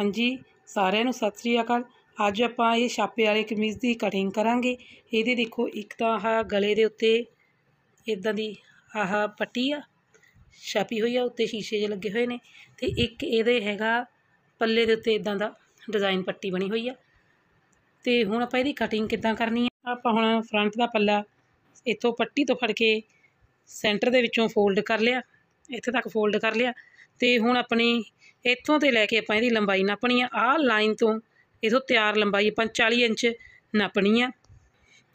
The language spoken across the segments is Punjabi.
ਹਾਂਜੀ ਸਾਰਿਆਂ ਨੂੰ ਸਤਿ ਸ੍ਰੀ ਅਕਾਲ ਅੱਜ ਆਪਾਂ ਇਹ ਛਾਪੇ ਵਾਲੀ ਕਮੀਜ਼ ਦੀ ਕਟਿੰਗ ਕਰਾਂਗੇ ਇਹਦੇ ਦੇਖੋ ਇੱਕ ਤਾਂ ਆਹ ਗਲੇ ਦੇ ਉੱਤੇ ਇਦਾਂ ਦੀ ਆਹ ਪੱਟੀ ਆ ਛਾਪੀ ਹੋਈ ਆ ਉੱਤੇ ਸ਼ੀਸ਼ੇ ਜਿਹੇ ਲੱਗੇ ਹੋਏ ਨੇ ਤੇ ਇੱਕ ਇਹਦੇ ਹੈਗਾ ਪੱਲੇ ਦੇ ਉੱਤੇ ਇਦਾਂ ਦਾ ਡਿਜ਼ਾਈਨ ਪੱਟੀ ਬਣੀ ਹੋਈ ਆ ਤੇ ਹੁਣ ਆਪਾਂ ਇਹਦੀ ਕਟਿੰਗ ਕਿੱਦਾਂ ਕਰਨੀ ਆ ਆਪਾਂ ਹੁਣ ਫਰੰਟ ਦਾ ਪੱਲਾ ਇੱਥੋਂ ਪੱਟੀ ਤੋਂ ਫੜ ਕੇ ਸੈਂਟਰ ਦੇ ਵਿੱਚੋਂ ਫੋਲਡ ਕਰ ਲਿਆ ਇੱਥੇ ਤੱਕ ਫੋਲਡ ਕਰ ਲਿਆ ਤੇ ਹੁਣ ਆਪਣੀ ਇੱਥੋਂ ਤੇ ਲੈ ਕੇ ਆਪਾਂ ਇਹਦੀ ਲੰਬਾਈ ਨਾਪਣੀ ਆ ਆਹ ਲਾਈਨ ਤੋਂ ਇਥੋਂ ਤਿਆਰ ਲੰਬਾਈ ਆਪਾਂ 40 ਇੰਚ ਨਾਪਣੀ ਆ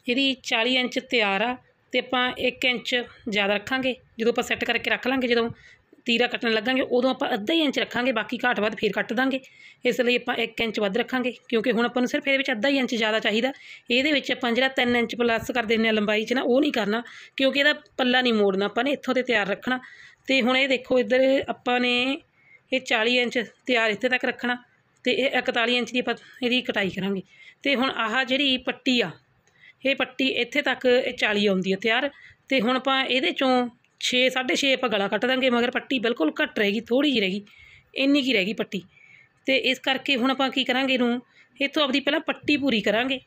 ਇਹਦੀ 40 ਇੰਚ ਤਿਆਰ ਆ ਤੇ ਆਪਾਂ 1 ਇੰਚ ਜ਼ਿਆਦਾ ਰੱਖਾਂਗੇ ਜਦੋਂ ਆਪਾਂ ਸੈੱਟ ਕਰਕੇ ਰੱਖ ਲਾਂਗੇ ਜਦੋਂ ਤੀਰਾ ਕੱਟਣ ਲੱਗਾਂਗੇ ਉਦੋਂ ਆਪਾਂ ਅੱਧਾ ਇੰਚ ਰੱਖਾਂਗੇ ਬਾਕੀ ਘਾਟ ਵੱਧ ਫੇਰ ਕੱਟ ਦਾਂਗੇ ਇਸ ਲਈ ਆਪਾਂ 1 ਇੰਚ ਵੱਧ ਰੱਖਾਂਗੇ ਕਿਉਂਕਿ ਹੁਣ ਆਪਾਂ ਨੂੰ ਸਿਰਫ ਇਹਦੇ ਵਿੱਚ ਅੱਧਾ ਹੀ ਇੰਚ ਜ਼ਿਆਦਾ ਚਾਹੀਦਾ ਇਹਦੇ ਵਿੱਚ ਆਪਾਂ ਜਿਹੜਾ 3 ਇੰਚ ਪਲੱਸ ਕਰ ਦਿੰਨੇ ਆ ਲੰਬਾਈ 'ਚ ਨਾ ਉਹ ਨਹੀਂ ਕਰਨਾ ਕਿਉਂਕਿ ਇਹਦਾ ਪੱਲਾ ਨਹੀਂ ਮੋੜਨਾ ਆਪਾਂ ਨੇ ਇੱਥੋਂ ਤੇ ਤਿਆਰ ਰੱਖਣਾ ਤੇ ਹੁਣ ਇਹ ਦੇਖੋ ਇੱਧਰ ਆਪਾਂ ਨੇ ਇਹ 40 ਇੰਚ ਤਿਆਰ ਇੱਥੇ ਤੱਕ ਰੱਖਣਾ ਤੇ ਇਹ 41 ਇੰਚ ਦੀ ਆਪਾਂ ਇਹਦੀ ਕਟਾਈ ਕਰਾਂਗੇ ਤੇ ਹੁਣ ਆਹ ਜਿਹੜੀ ਪੱਟੀ ਆ ਇਹ ਪੱਟੀ ਇੱਥੇ ਤੱਕ ਇਹ 40 ਆਉਂਦੀ ਹੈ ਤਿਆਰ ਤੇ ਹੁਣ ਆਪਾਂ ਇਹਦੇ ਚੋਂ 6 6.5 ਆਪਾਂ ਗਲਾ ਕੱਟ ਦਾਂਗੇ ਮਗਰ ਪੱਟੀ ਬਿਲਕੁਲ ਘੱਟ ਰਹੇਗੀ ਥੋੜੀ ਜਿਹੀ ਰਹੇਗੀ ਇੰਨੀ ਕੀ ਰਹੇਗੀ ਪੱਟੀ ਤੇ ਇਸ ਕਰਕੇ ਹੁਣ ਆਪਾਂ ਕੀ ਕਰਾਂਗੇ ਇਹਨੂੰ ਇਥੋਂ ਆਪਦੀ ਪਹਿਲਾਂ ਪੱਟੀ ਪੂਰੀ ਕਰਾਂਗੇ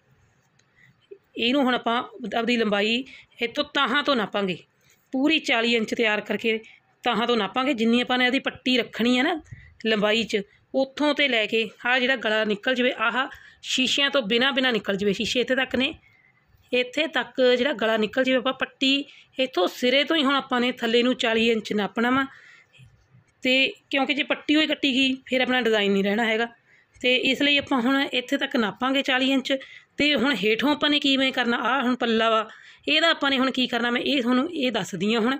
ਇਹਨੂੰ ਹੁਣ ਆਪਾਂ ਆਪਦੀ ਲੰਬਾਈ ਇਥੋਂ ਤਾਹਾਂ ਤੋਂ ਨਾਪਾਂਗੇ ਪੂਰੀ 40 ਇੰਚ ਤਿਆਰ ਕਰਕੇ ਤਾਹਾਂ ਤੋਂ ਨਾਪਾਂਗੇ ਜਿੰਨੀ ਆਪਾਂ ਨੇ ਇਹਦੀ ਪੱਟੀ ਰੱਖਣੀ ਹੈ ਨਾ ਲੰਬਾਈ 'ਚ ਉੱਥੋਂ ਤੇ ਲੈ ਕੇ ਆਹ ਜਿਹੜਾ ਗਲਾ ਨਿਕਲ ਜਵੇ ਆਹ ਸ਼ੀਸ਼ਿਆਂ ਤੋਂ ਬਿਨਾ ਬਿਨਾ ਨਿਕਲ ਜਵੇ ਸ਼ੀਸ਼ੇ ਇੱਥੇ ਤੱਕ ਨੇ ਇੱਥੇ ਤੱਕ ਜਿਹੜਾ ਗਲਾ ਨਿਕਲ ਜਵੇ ਆਪਾਂ ਪੱਟੀ ਇੱਥੋਂ ਸਿਰੇ ਤੋਂ ਹੀ ਹੁਣ ਆਪਾਂ ਨੇ ਥੱਲੇ ਨੂੰ 40 ਇੰਚ ਨਾਪਣਾ ਵਾ ਤੇ ਕਿਉਂਕਿ ਜੇ ਪੱਟੀ ਹੋਈ ਕੱਟੀ ਗਈ ਫਿਰ ਆਪਣਾ ਡਿਜ਼ਾਈਨ ਨਹੀਂ ਰਹਿਣਾ ਹੈਗਾ ਤੇ ਇਸ ਲਈ ਆਪਾਂ ਹੁਣ ਇੱਥੇ ਤੱਕ ਨਾਪਾਂਗੇ 40 ਇੰਚ ਤੇ ਹੁਣ ਹੇਠੋਂ ਆਪਾਂ ਨੇ ਕਿਵੇਂ ਕਰਨਾ ਆ ਹੁਣ ਪੱਲਾ ਵਾ ਇਹਦਾ ਆਪਾਂ ਨੇ ਹੁਣ ਕੀ ਕਰਨਾ ਮੈਂ ਇਹ ਤੁਹਾਨੂੰ ਇਹ ਦੱਸਦੀ ਹਾਂ ਹੁਣ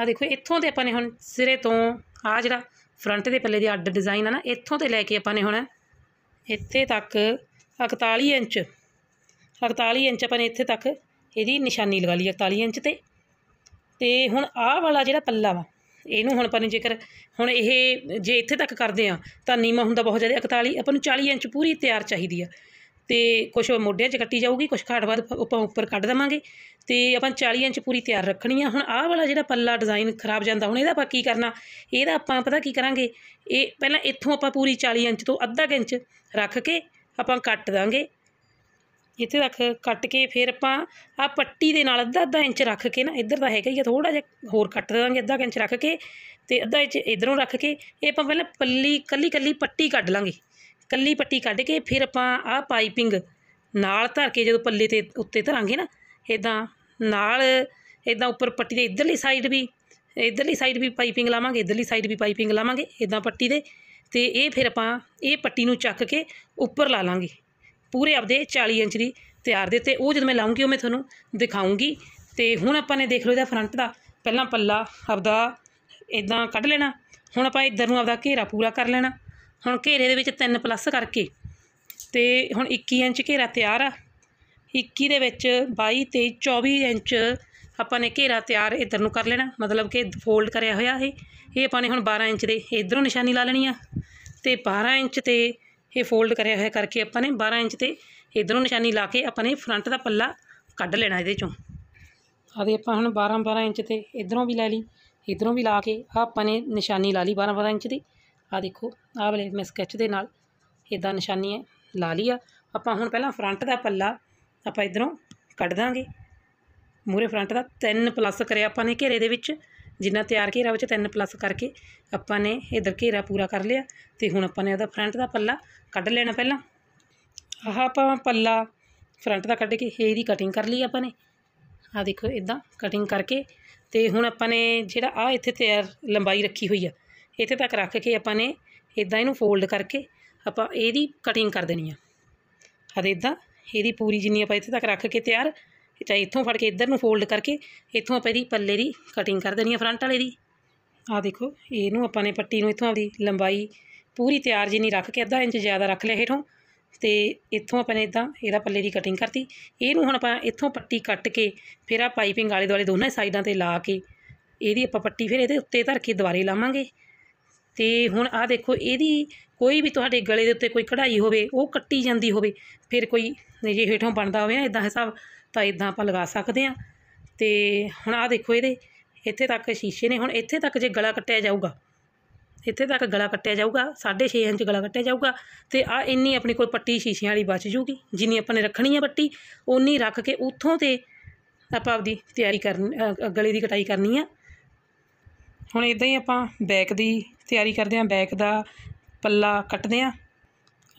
ਆ ਦੇਖੋ ਇੱਥੋਂ ਤੇ ਆਪਾਂ ਨੇ ਹੁਣ ਸਿਰੇ ਤੋਂ ਆ ਜਿਹੜਾ ਫਰੰਟ ਦੇ ਪੱਲੇ ਦੀ ਅੱਡ ਡਿਜ਼ਾਈਨ ਆ ਨਾ ਇੱਥੋਂ ਤੇ ਲੈ ਕੇ ਆਪਾਂ ਨੇ ਹੁਣ ਇੱਥੇ ਤੱਕ 41 ਇੰਚ 41 ਇੰਚ ਆਪਾਂ ਨੇ ਇੱਥੇ ਤੱਕ ਇਹਦੀ ਨਿਸ਼ਾਨੀ ਲਗਾ ਲਈ 41 ਇੰਚ ਤੇ ਤੇ ਹੁਣ ਆਹ ਵਾਲਾ ਜਿਹੜਾ ਪੱਲਾ ਵਾ ਇਹਨੂੰ ਹੁਣ ਆਪਾਂ ਨੇ ਜੇਕਰ ਹੁਣ ਇਹ ਜੇ ਇੱਥੇ ਤੱਕ ਕਰਦੇ ਆ ਤਾਂ ਨੀਮਾ ਹੁੰਦਾ ਬਹੁਤ ਜ਼ਿਆਦਾ 41 ਆਪਾਂ ਨੂੰ 40 ਇੰਚ ਪੂਰੀ ਤਿਆਰ ਚਾਹੀਦੀ ਆ ਤੇ ਕੁਝ ਮੋਢਿਆਂ 'ਚ ਕੱਟੀ ਜਾਊਗੀ ਕੁਝ ਘਾਟ ਬਾਅਦ ਆਪਾਂ ਉੱਪਰ ਕੱਢ ਦਵਾਂਗੇ ਤੇ ਆਪਾਂ 40 ਇੰਚ ਪੂਰੀ ਤਿਆਰ ਰੱਖਣੀ ਆ ਹੁਣ ਆਹ ਵਾਲਾ ਜਿਹੜਾ ਪੱਲਾ ਡਿਜ਼ਾਈਨ ਖਰਾਬ ਜਾਂਦਾ ਹੁਣ ਇਹਦਾ ਆਪਾਂ ਕੀ ਕਰਨਾ ਇਹਦਾ ਆਪਾਂ ਪਤਾ ਕੀ ਕਰਾਂਗੇ ਇਹ ਪਹਿਲਾਂ ਇੱਥੋਂ ਆਪਾਂ ਪੂਰੀ 40 ਇੰਚ ਤੋਂ ਅੱਧਾ ਇੰਚ ਰੱਖ ਕੇ ਆਪਾਂ ਕੱਟ ਦਾਂਗੇ ਇੱਥੇ ਤੱਕ ਕੱਟ ਕੇ ਫਿਰ ਆਪਾਂ ਆ ਪੱਟੀ ਦੇ ਨਾਲ ਅੱਧਾ ਅੱਧਾ ਇੰਚ ਰੱਖ ਕੇ ਨਾ ਇੱਧਰ ਦਾ ਹੈਗਾ ਹੀ ਆ ਥੋੜਾ ਜਿਹਾ ਹੋਰ ਕੱਟ ਦੇਵਾਂਗੇ ਅੱਧਾ ਇੰਚ ਰੱਖ ਕੇ ਤੇ ਅੱਧਾ ਇੰਚ ਇਧਰੋਂ ਰੱਖ ਕੇ ਇਹ ਆਪਾਂ ਪਹਿਲਾਂ ਪੱਲੀ ਕੱਲੀ ਕੱਲੀ ਪੱਟੀ ਕੱਢ ਲਾਂਗੇ ਕੱਲੀ ਪੱਟੀ ਕੱਢ ਕੇ ਫਿਰ ਆਪਾਂ ਆਹ ਪਾਈਪਿੰਗ ਨਾਲ ਧਰ ਕੇ ਜਦੋਂ ਪੱਲੇ ਤੇ ਉੱਤੇ ਧਰਾਂਗੇ ਨਾ ਇਦਾਂ ਨਾਲ ਇਦਾਂ ਉੱਪਰ ਪੱਟੀ ਦੇ ਇਧਰਲੀ ਸਾਈਡ ਵੀ ਇਧਰਲੀ ਸਾਈਡ ਵੀ ਪਾਈਪਿੰਗ ਲਾਵਾਂਗੇ ਇਧਰਲੀ ਸਾਈਡ ਵੀ ਪਾਈਪਿੰਗ ਲਾਵਾਂਗੇ ਇਦਾਂ ਪੱਟੀ ਦੇ ਤੇ ਇਹ ਫਿਰ ਆਪਾਂ ਇਹ ਪੱਟੀ ਨੂੰ ਚੱਕ ਕੇ ਉੱਪਰ ਲਾ ਲਾਂਗੇ ਪੂਰੇ ਆਪਦੇ 40 ਇੰਚ ਦੀ ਤਿਆਰ ਦੇ ਤੇ ਉਹ ਜਦੋਂ ਮੈਂ ਲਾਉਂਗੀ ਉਹ ਮੈਂ ਤੁਹਾਨੂੰ ਦਿਖਾਉਂਗੀ ਤੇ ਹੁਣ ਆਪਾਂ ਨੇ ਦੇਖ ਲਓ ਇਹਦਾ ਫਰੰਟ ਦਾ ਪਹਿਲਾਂ ਪੱਲਾ ਆਪਦਾ ਇਦਾਂ ਕੱਢ ਲੈਣਾ ਹੁਣ ਆਪਾਂ ਇਧਰ ਨੂੰ ਆਪਦਾ ਘੇਰਾ ਪੂਰਾ ਕਰ ਲੈਣਾ ਹੁਣ ਘੇਰੇ ਦੇ ਵਿੱਚ 3 ਪਲੱਸ ਕਰਕੇ ਤੇ ਹੁਣ 21 ਇੰਚ ਘੇਰਾ ਤਿਆਰ ਆ 21 ਦੇ ਵਿੱਚ 22 23 24 ਇੰਚ ਆਪਾਂ ਨੇ ਘੇਰਾ ਤਿਆਰ ਇਧਰ ਨੂੰ ਕਰ ਲੈਣਾ ਮਤਲਬ ਕਿ ਫੋਲਡ ਕਰਿਆ ਹੋਇਆ ਇਹ ਇਹ ਆਪਾਂ ਨੇ ਹੁਣ 12 ਇੰਚ ਦੇ ਇਧਰੋਂ ਨਿਸ਼ਾਨੀ ਲਾ ਲੈਣੀ ਆ ਤੇ 12 ਇੰਚ ਤੇ ਇਹ ਫੋਲਡ ਕਰਿਆ ਹੋਇਆ ਕਰਕੇ ਆਪਾਂ ਨੇ 12 ਇੰਚ ਤੇ ਇਧਰੋਂ ਨਿਸ਼ਾਨੀ ਲਾ ਕੇ ਆਪਾਂ ਨੇ ਫਰੰਟ ਦਾ ਪੱਲਾ ਕੱਢ ਲੈਣਾ ਇਹਦੇ ਚੋਂ ਆਦੇ ਆਪਾਂ ਹੁਣ 12 12 ਇੰਚ ਤੇ ਇਧਰੋਂ ਵੀ ਲੈ ਲਈ ਇਧਰੋਂ ਵੀ ਲਾ ਕੇ ਆਪਾਂ ਨੇ ਨਿਸ਼ਾਨੀ ਲਾ ਲਈ 12 12 ਇੰਚ ਦੀ ਆ ਦੇਖੋ ਆਹ ਵਾਲੇ ਮੈਂ ਸਕੈਚ ਦੇ ਨਾਲ ਇਦਾਂ ਨਿਸ਼ਾਨੀ ਹੈ ਲਾ ਲਈਆ ਆਪਾਂ ਹੁਣ ਪਹਿਲਾਂ ਫਰੰਟ ਦਾ ਪੱਲਾ ਆਪਾਂ ਇਧਰੋਂ ਕੱਢ ਦਾਂਗੇ ਮੂਰੇ ਫਰੰਟ ਦਾ 3 ਪਲੱਸ ਕਰਿਆ ਆਪਾਂ ਨੇ ਘੇਰੇ ਦੇ ਵਿੱਚ ਜਿੰਨਾ ਤਿਆਰ ਘੇਰਾ ਵਿੱਚ 3 ਪਲੱਸ ਕਰਕੇ ਆਪਾਂ ਨੇ ਇਧਰ ਘੇਰਾ ਪੂਰਾ ਕਰ ਲਿਆ ਤੇ ਹੁਣ ਆਪਾਂ ਨੇ ਉਹਦਾ ਫਰੰਟ ਦਾ ਪੱਲਾ ਕੱਢ ਲੈਣਾ ਪਹਿਲਾਂ ਆਹ ਆਪਾਂ ਪੱਲਾ ਫਰੰਟ ਦਾ ਕੱਢ ਕੇ ਇਹਦੀ ਕਟਿੰਗ ਕਰ ਲਈ ਆਪਾਂ ਨੇ ਆ ਦੇਖੋ ਇਦਾਂ ਕਟਿੰਗ ਕਰਕੇ ਤੇ ਹੁਣ ਆਪਾਂ ਨੇ ਜਿਹੜਾ ਆ ਇੱਥੇ ਤਿਆਰ ਲੰਬਾਈ ਰੱਖੀ ਹੋਈ ਆ ਇੱਥੇ ਤੱਕ ਰੱਖ ਕੇ ਆਪਾਂ ਨੇ ਇਦਾਂ ਇਹਨੂੰ ਫੋਲਡ ਕਰਕੇ ਆਪਾਂ ਇਹਦੀ ਕਟਿੰਗ ਕਰ ਦੇਣੀ ਆ ਹਦ ਇਦਾਂ ਇਹਦੀ ਪੂਰੀ ਜਿੰਨੀ ਆਪਾਂ ਇੱਥੇ ਤੱਕ ਰੱਖ ਕੇ ਤਿਆਰ ਚਾਹੇ ਇੱਥੋਂ ਫੜ ਕੇ ਇੱਧਰ ਨੂੰ ਫੋਲਡ ਕਰਕੇ ਇੱਥੋਂ ਆਪਾਂ ਇਹਦੀ ਪੱਲੇ ਦੀ ਕਟਿੰਗ ਕਰ ਦੇਣੀ ਆ ਫਰੰਟ ਵਾਲੇ ਦੀ ਆ ਦੇਖੋ ਇਹਨੂੰ ਆਪਾਂ ਨੇ ਪੱਟੀ ਨੂੰ ਇੱਥੋਂ ਆਪਦੀ ਲੰਬਾਈ ਪੂਰੀ ਤਿਆਰ ਜਿੰਨੀ ਰੱਖ ਕੇ ਅੱਧਾ ਇੰਚ ਜ਼ਿਆਦਾ ਰੱਖ ਲਿਆ ਹੇਠੋਂ ਤੇ ਇੱਥੋਂ ਆਪਾਂ ਨੇ ਇਦਾਂ ਇਹਦਾ ਪੱਲੇ ਦੀ ਕਟਿੰਗ ਕਰਤੀ ਇਹਨੂੰ ਹੁਣ ਆਪਾਂ ਇੱਥੋਂ ਪੱਟੀ ਕੱਟ ਕੇ ਫਿਰ ਆ ਪਾਈਪਿੰਗ ਵਾਲੇ ਦੁਆਲੇ ਦੋਨਾਂ ਸਾਈਡਾਂ ਤੇ ਲਾ ਕੇ ਇਹਦੀ ਆਪਾਂ ਪੱਟੀ ਫਿਰ ਇਹਦੇ ਉੱਤੇ ਧਰ ਕੇ ਦੁਬਾਰੇ ਲਾਵਾਂਗੇ ਤੇ ਹੁਣ ਆ ਦੇਖੋ ਇਹਦੀ ਕੋਈ ਵੀ ਤੁਹਾਡੇ ਗਲੇ ਦੇ ਉੱਤੇ ਕੋਈ ਕਢਾਈ ਹੋਵੇ ਉਹ ਕੱਟੀ ਜਾਂਦੀ ਹੋਵੇ ਫਿਰ ਕੋਈ ਜੇ ਹੇਠੋਂ ਬਣਦਾ ਹੋਵੇ ਨਾ ਇਦਾਂ ਹਿਸਾਬ ਤਾਂ ਇਦਾਂ ਆਪਾਂ ਲਗਾ ਸਕਦੇ ਆ ਤੇ ਹੁਣ ਆ ਦੇਖੋ ਇਹਦੇ ਇੱਥੇ ਤੱਕ ਸ਼ੀਸ਼ੇ ਨੇ ਹੁਣ ਇੱਥੇ ਤੱਕ ਜੇ ਗਲਾ ਕੱਟਿਆ ਜਾਊਗਾ ਇੱਥੇ ਤੱਕ ਗਲਾ ਕੱਟਿਆ ਜਾਊਗਾ 6.5 ਇੰਚ ਗਲਾ ਕੱਟਿਆ ਜਾਊਗਾ ਤੇ ਆ ਇੰਨੀ ਆਪਣੇ ਕੋਲ ਪੱਟੀ ਸ਼ੀਸ਼ਿਆਂ ਵਾਲੀ ਬਚ ਜੂਗੀ ਜਿੰਨੀ ਆਪਾਂ ਨੇ ਰੱਖਣੀ ਹੈ ਪੱਟੀ ਉਨੀ ਰੱਖ ਕੇ ਉੱਥੋਂ ਤੇ ਆਪਾਂ ਆਪਦੀ ਤਿਆਰੀ ਕਰਨ ਗਲੇ ਦੀ ਕਟਾਈ ਕਰਨੀ ਆ ਹੁਣ ਇਦਾਂ ਹੀ ਆਪਾਂ ਬੈਕ ਦੀ ਤਿਆਰੀ ਕਰਦੇ ਹਾਂ ਬੈਕ ਦਾ ਪੱਲਾ ਕੱਟਦੇ ਹਾਂ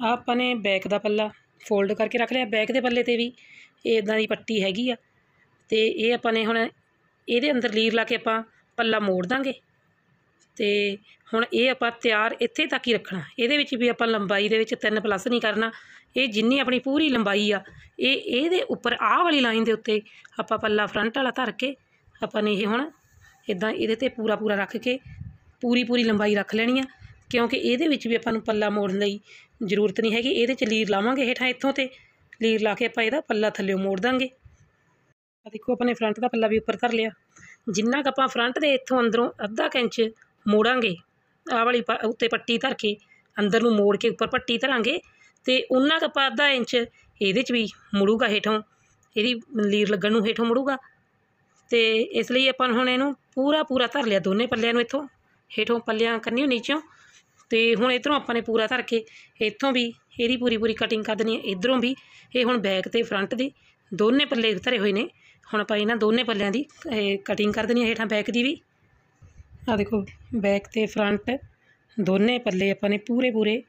ਆ ਆਪਾਂ ਨੇ ਬੈਕ ਦਾ ਪੱਲਾ ਫੋਲਡ ਕਰਕੇ ਰੱਖ ਲਿਆ ਬੈਕ ਦੇ ਪੱਲੇ ਤੇ ਵੀ ਇਹ ਇਦਾਂ ਦੀ ਪੱਟੀ ਹੈਗੀ ਆ ਤੇ ਇਹ ਆਪਾਂ ਨੇ ਹੁਣ ਇਹਦੇ ਅੰਦਰ ਲੀਰ ਲਾ ਕੇ ਆਪਾਂ ਪੱਲਾ ਮੋੜ ਦਾਂਗੇ ਤੇ ਹੁਣ ਇਹ ਆਪਾਂ ਤਿਆਰ ਇੱਥੇ ਤੱਕ ਹੀ ਰੱਖਣਾ ਇਹਦੇ ਵਿੱਚ ਵੀ ਆਪਾਂ ਲੰਬਾਈ ਦੇ ਵਿੱਚ 3 ਪਲੱਸ ਨਹੀਂ ਕਰਨਾ ਇਹ ਜਿੰਨੀ ਆਪਣੀ ਪੂਰੀ ਲੰਬਾਈ ਆ ਇਹ ਇਹਦੇ ਉੱਪਰ ਆਹ ਵਾਲੀ ਲਾਈਨ ਦੇ ਉੱਤੇ ਆਪਾਂ ਪੱਲਾ ਫਰੰਟ ਵਾਲਾ ਧਰ ਕੇ ਆਪਾਂ ਨੇ ਇਹ ਹੁਣ ਇਦਾਂ ਇਹਦੇ ਤੇ ਪੂਰਾ ਪੂਰਾ ਰੱਖ ਕੇ ਪੂਰੀ ਪੂਰੀ ਲੰਬਾਈ ਰੱਖ ਲੈਣੀ ਆ ਕਿਉਂਕਿ ਇਹਦੇ ਵਿੱਚ ਵੀ ਆਪਾਂ ਨੂੰ ਪੱਲਾ ਮੋੜਨ ਲਈ ਜ਼ਰੂਰਤ ਨਹੀਂ ਹੈਗੀ ਇਹਦੇ 'ਚ ਲੀਰ ਲਾਵਾਂਗੇ ਹੇਠਾਂ ਇੱਥੋਂ ਤੇ ਲੀਰ ਲਾ ਕੇ ਆਪਾਂ ਇਹਦਾ ਪੱਲਾ ਥੱਲੇੋਂ ਮੋੜ ਦਾਂਗੇ ਆ ਦੇਖੋ ਆਪਣੇ ਫਰੰਟ ਦਾ ਪੱਲਾ ਵੀ ਉੱਪਰ ਧਰ ਲਿਆ ਜਿੰਨਾ ਕ ਆਪਾਂ ਫਰੰਟ ਦੇ ਇੱਥੋਂ ਅੰਦਰੋਂ ਅੱਧਾ ਕੰਚ ਮੋੜਾਂਗੇ ਆ ਵਾਲੀ ਉੱਤੇ ਪੱਟੀ ਧਰ ਕੇ ਅੰਦਰ ਨੂੰ ਮੋੜ ਕੇ ਉੱਪਰ ਪੱਟੀ ਧਰਾਂਗੇ ਤੇ ਉਹਨਾਂ ਕ ਆਪਾਂ ਅੱਧਾ ਇੰਚ ਇਹਦੇ 'ਚ ਵੀ ਮੁੜੂਗਾ ਹੇਠੋਂ ਇਹਦੀ ਲੀਰ ਲੱਗਣ ਨੂੰ ਹੇਠੋਂ ਮੁੜੂਗਾ ਤੇ ਇਸ ਲਈ ਆਪਾਂ ਹੁਣ ਇਹਨੂੰ ਪੂਰਾ ਪੂਰਾ ਧਰ ਲਿਆ ਦੋਨੇ ਪੱਲਿਆਂ ਨੂੰ ਇੱਥੋਂ ਹੇਠੋਂ ਪੱਲਿਆਂ ਹੋ ਨੀਚੋਂ ਤੇ ਹੁਣ ਇਧਰੋਂ ਆਪਾਂ ਨੇ ਪੂਰਾ ਧਰ ਕੇ ਇੱਥੋਂ ਵੀ ਇਹਦੀ ਪੂਰੀ ਪੂਰੀ ਕਟਿੰਗ ਕਰ ਦੇਣੀ ਹੈ ਇਧਰੋਂ ਵੀ ਇਹ ਹੁਣ ਬੈਕ ਤੇ ਫਰੰਟ ਦੇ ਦੋਨੇ ਪੱਲੇ ਧਰੇ ਹੋਏ ਨੇ ਹੁਣ ਆਪਾਂ ਇਹਨਾਂ ਦੋਨੇ ਪੱਲਿਆਂ ਦੀ ਕਟਿੰਗ ਕਰ ਦੇਣੀ ਹੈ ਹੇਠਾਂ ਬੈਕ ਦੀ ਵੀ ਆ ਦੇਖੋ ਬੈਕ ਤੇ ਫਰੰਟ ਦੋਨੇ ਪੱਲੇ ਆਪਾਂ ਨੇ ਪੂਰੇ ਪੂਰੇ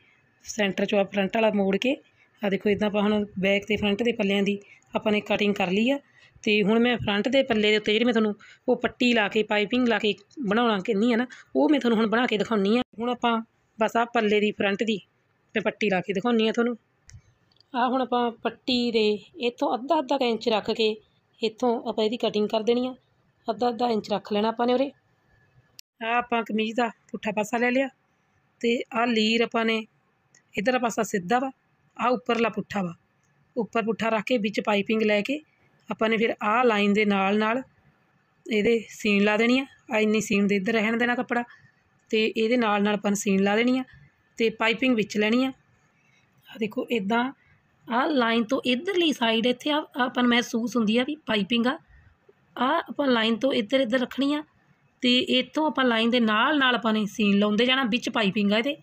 ਸੈਂਟਰ ਚੋਂ ਆ ਫਰੰਟ ਵਾਲਾ ਮੋੜ ਕੇ ਆ ਦੇਖੋ ਇਦਾਂ ਆਪਾਂ ਹੁਣ ਬੈਕ ਤੇ ਫਰੰਟ ਦੇ ਪੱਲਿਆਂ ਦੀ ਆਪਾਂ ਨੇ ਕਟਿੰਗ ਕਰ ਲਈ ਆ ਤੇ ਹੁਣ ਮੈਂ ਫਰੰਟ ਦੇ ਪੱਲੇ ਦੇ ਉੱਤੇ ਜਿਹੜੀ ਮੈਂ ਤੁਹਾਨੂੰ ਉਹ ਪੱਟੀ ਲਾ ਕੇ ਪਾਈਪਿੰਗ ਲਾ ਕੇ ਬਣਾਉਣਾ ਕਿੰਨੀ ਹੈ ਨਾ ਉਹ ਮੈਂ ਤੁਹਾਨੂੰ ਹੁਣ ਬਣਾ ਕੇ ਦਿਖਾਉਣੀ ਆ ਹੁਣ ਆਪਾਂ ਬਸ ਆ ਪੱਲੇ ਦੀ ਫਰੰਟ ਦੀ ਤੇ ਪੱਟੀ ਲਾ ਕੇ ਦਿਖਾਉਣੀ ਆ ਤੁਹਾਨੂੰ ਆ ਹੁਣ ਆਪਾਂ ਪੱਟੀ ਦੇ ਇੱਥੋਂ ਅੱਧਾ ਅੱਧਾ ਇੰਚ ਰੱਖ ਕੇ ਇੱਥੋਂ ਆਪਾਂ ਇਹਦੀ ਕਟਿੰਗ ਕਰ ਦੇਣੀ ਆ ਅੱਧਾ ਅੱਧਾ ਇੰਚ ਰੱਖ ਲੈਣਾ ਆਪਾਂ ਨੇ ਉਰੇ ਆ ਆਪਾਂ ਕਮੀਜ਼ ਦਾ ਪੁੱਠਾ ਪਾਸਾ ਲੈ ਲਿਆ ਤੇ ਆ ਲੀਰ ਆਪਾਂ ਨੇ ਇਧਰ ਪਾਸਾ ਸਿੱਧਾ ਵਾ ਆ ਉੱਪਰਲਾ ਪੁੱਠਾ ਵਾ ਉੱਪਰ ਪੁੱਠਾ ਰੱਖ ਕੇ ਵਿੱਚ ਪਾਈਪਿੰਗ ਲੈ ਕੇ ਆਪਾਂ ਨੇ ਫਿਰ ਆਹ ਲਾਈਨ ਦੇ ਨਾਲ ਨਾਲ ਇਹਦੇ ਸੀਨ ਲਾ ਦੇਣੀ ਆ ਇੰਨੀ ਸੀਨ ਦੇ ਇੱਧਰ ਰਹਿਣ ਦੇਣਾ ਕੱਪੜਾ ਤੇ ਇਹਦੇ ਨਾਲ ਨਾਲ ਆਪਾਂ ਸੀਨ ਲਾ ਦੇਣੀ ਆ ਤੇ ਪਾਈਪਿੰਗ ਵਿੱਚ ਲੈਣੀ ਆ ਆ ਦੇਖੋ ਇਦਾਂ ਆ ਲਾਈਨ ਤੋਂ ਇਧਰਲੀ ਸਾਈਡ ਇੱਥੇ ਆ ਆਪਾਂ ਨੂੰ ਮਹਿਸੂਸ ਹੁੰਦੀ ਆ ਵੀ ਪਾਈਪਿੰਗ ਆ ਆ ਆਪਾਂ ਲਾਈਨ ਤੋਂ ਇੱਧਰ ਇੱਧਰ ਰੱਖਣੀ ਆ ਤੇ ਇੱਥੋਂ ਆਪਾਂ ਲਾਈਨ ਦੇ ਨਾਲ ਨਾਲ ਆਪਾਂ ਨੇ ਸੀਨ ਲਾਉਂਦੇ ਜਾਣਾ ਵਿੱਚ ਪਾਈਪਿੰਗ ਆ ਇਹਦੇ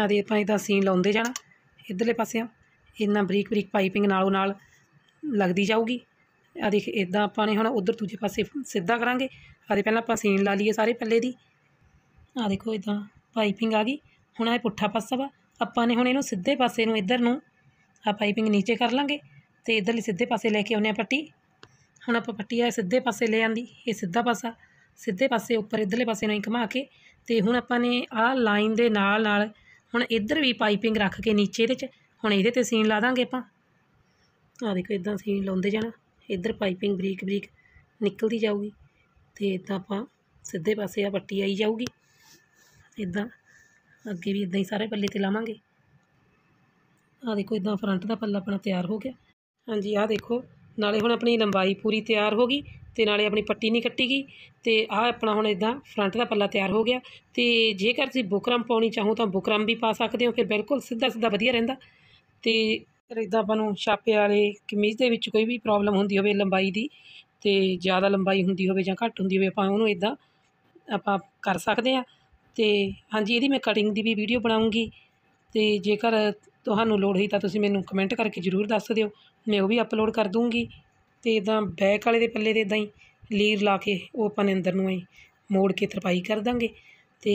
ਆ ਦੇ ਆਪਾਂ ਇਹਦਾ ਸੀਨ ਲਾਉਂਦੇ ਜਾਣਾ ਇਧਰਲੇ ਪਾਸੇ ਆ ਇੰਨਾ ਬਰੀਕ ਬਰੀਕ ਪਾਈਪਿੰਗ ਨਾਲੋਂ ਨਾਲ ਲੱਗਦੀ ਜਾਊਗੀ ਆ ਦੇਖ ਇਦਾਂ ਆਪਾਂ ਨੇ ਹੁਣ ਉਧਰ ਦੂਜੇ ਪਾਸੇ ਸਿੱਧਾ ਕਰਾਂਗੇ ਆ ਦੇ ਪਹਿਲਾਂ ਆਪਾਂ ਸੀਨ ਲਾ ਲਈਏ ਸਾਰੇ ਪੱਲੇ ਦੀ ਆ ਦੇਖੋ ਇਦਾਂ ਪਾਈਪਿੰਗ ਆ ਗਈ ਹੁਣ ਇਹ ਪੁੱਠਾ ਪਾਸਾ ਵਾ ਆਪਾਂ ਨੇ ਹੁਣ ਇਹਨੂੰ ਸਿੱਧੇ ਪਾਸੇ ਨੂੰ ਇੱਧਰ ਨੂੰ ਆ ਪਾਈਪਿੰਗ ਨੀਚੇ ਕਰ ਲਾਂਗੇ ਤੇ ਲਈ ਸਿੱਧੇ ਪਾਸੇ ਲੈ ਕੇ ਆਉਨੇ ਆ ਪੱਟੀ ਹੁਣ ਆਪਾਂ ਪੱਟੀ ਆ ਸਿੱਧੇ ਪਾਸੇ ਲੈ ਆਂਦੀ ਇਹ ਸਿੱਧਾ ਪਾਸਾ ਸਿੱਧੇ ਪਾਸੇ ਉੱਪਰ ਇਧਰਲੇ ਪਾਸੇ ਨੂੰ ਘੁਮਾ ਕੇ ਤੇ ਹੁਣ ਆਪਾਂ ਨੇ ਆ ਲਾਈਨ ਦੇ ਨਾਲ ਨਾਲ ਹੁਣ ਇੱਧਰ ਵੀ ਪਾਈਪਿੰਗ ਰੱਖ ਕੇ ਨੀਚੇ ਦੇ 'ਚ ਹੁਣ ਇਹਦੇ ਤੇ ਸੀਨ ਲਾ ਦਾਂਗੇ ਆਪਾਂ ਆ ਦੇਖੋ ਇਦਾਂ ਅਸੀਂ ਲਾਉਂਦੇ ਜਾਣਾ ਇੱਧਰ ਪਾਈਪਿੰਗ ਬਰੀਕ ਬਰੀਕ ਨਿਕਲਦੀ ਜਾਊਗੀ ਤੇ ਇਦਾਂ ਆਪਾਂ ਸਿੱਧੇ ਪਾਸੇ ਆ ਪੱਟੀ ਆਈ ਜਾਊਗੀ ਇਦਾਂ ਅੱਗੇ ਵੀ ਇਦਾਂ ਹੀ ਸਾਰੇ ਪੱਲੇ ਤੇ ਲਾਵਾਂਗੇ ਆ ਦੇਖੋ ਇਦਾਂ ਫਰੰਟ ਦਾ ਪੱਲਾ ਆਪਣਾ ਤਿਆਰ ਹੋ ਗਿਆ ਹਾਂਜੀ ਆ ਦੇਖੋ ਨਾਲੇ ਹੁਣ ਆਪਣੀ ਲੰਬਾਈ ਪੂਰੀ ਤਿਆਰ ਹੋ ਗਈ ਤੇ ਨਾਲੇ ਆਪਣੀ ਪੱਟੀ ਨਹੀਂ ਕੱਟੀ ਗਈ ਤੇ ਆ ਆਪਣਾ ਹੁਣ ਇਦਾਂ ਫਰੰਟ ਦਾ ਪੱਲਾ ਤਿਆਰ ਹੋ ਗਿਆ ਤੇ ਜੇਕਰ ਤੁਸੀਂ ਬੁਕਰਮ ਪਾਉਣੀ ਚਾਹੋ ਤਾਂ ਬੁਕਰਮ ਵੀ ਪਾ ਸਕਦੇ ਹੋ ਫਿਰ ਬਿਲਕੁਲ ਸਿੱਧਾ ਸਿੱਧਾ ਵਧੀਆ ਰਹਿੰਦਾ ਤੇ ਇਦਾਂ ਆਪਾਂ ਨੂੰ ਛਾਪੇ ਵਾਲੇ ਕਮੀਜ਼ ਦੇ ਵਿੱਚ ਕੋਈ ਵੀ ਪ੍ਰੋਬਲਮ ਹੁੰਦੀ ਹੋਵੇ ਲੰਬਾਈ ਦੀ ਤੇ ਜ਼ਿਆਦਾ ਲੰਬਾਈ ਹੁੰਦੀ ਹੋਵੇ ਜਾਂ ਘੱਟ ਹੁੰਦੀ ਹੋਵੇ ਆਪਾਂ ਉਹਨੂੰ ਇਦਾਂ ਆਪਾਂ ਕਰ ਸਕਦੇ ਆ ਤੇ ਹਾਂਜੀ ਇਹਦੀ ਮੈਂ ਕਟਿੰਗ ਦੀ ਵੀ ਵੀਡੀਓ ਬਣਾਉਂਗੀ ਤੇ ਜੇਕਰ ਤੁਹਾਨੂੰ ਲੋੜ ਹੋਈ ਤਾਂ ਤੁਸੀਂ ਮੈਨੂੰ ਕਮੈਂਟ ਕਰਕੇ ਜ਼ਰੂਰ ਦੱਸ ਦਿਓ ਮੈਂ ਉਹ ਵੀ ਅਪਲੋਡ ਕਰ ਦੂੰਗੀ ਤੇ ਇਦਾਂ ਬੈਕ ਵਾਲੇ ਦੇ ਪੱਲੇ ਦੇ ਇਦਾਂ ਹੀ ਲੀਰ ਲਾ ਕੇ ਉਹ ਆਪਾਂ ਨੇ ਅੰਦਰ ਨੂੰ ਐ ਮੋੜ ਕੇ ਤਰਪਾਈ ਕਰ ਦਾਂਗੇ ਤੇ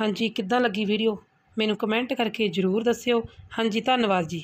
ਹਾਂਜੀ ਕਿੱਦਾਂ ਲੱਗੀ ਵੀਡੀਓ ਮੈਨੂੰ ਕਮੈਂਟ ਕਰਕੇ ਜ਼ਰੂਰ ਦੱਸਿਓ ਹਾਂਜੀ ਧੰਨਵਾਦ ਜੀ